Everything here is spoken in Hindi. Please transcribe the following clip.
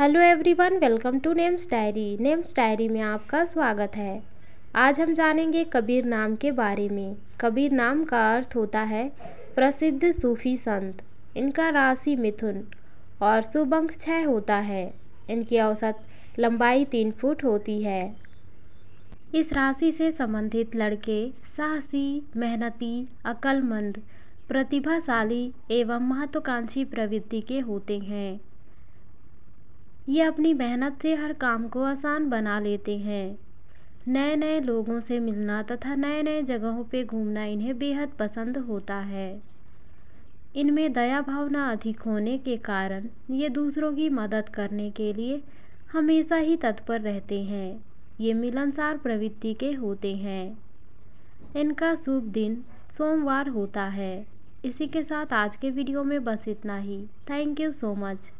hello everyone welcome to names diary names diary में आपका स्वागत है आज हम जानेंगे कबीर नाम के बारे में कबीर नाम का अर्थ होता है प्रसिद्ध सूफी संत इनका राशि मिथुन और शुभ अंक छः होता है इनकी औसत लंबाई तीन फुट होती है इस राशि से संबंधित लड़के साहसी मेहनती अक्लमंद प्रतिभाशाली एवं महत्वाकांक्षी प्रवृत्ति के होते हैं ये अपनी मेहनत से हर काम को आसान बना लेते हैं नए नए लोगों से मिलना तथा नए नए जगहों पर घूमना इन्हें बेहद पसंद होता है इनमें दया भावना अधिक होने के कारण ये दूसरों की मदद करने के लिए हमेशा ही तत्पर रहते हैं ये मिलनसार प्रवृत्ति के होते हैं इनका शुभ दिन सोमवार होता है इसी के साथ आज के वीडियो में बस इतना ही थैंक यू सो मच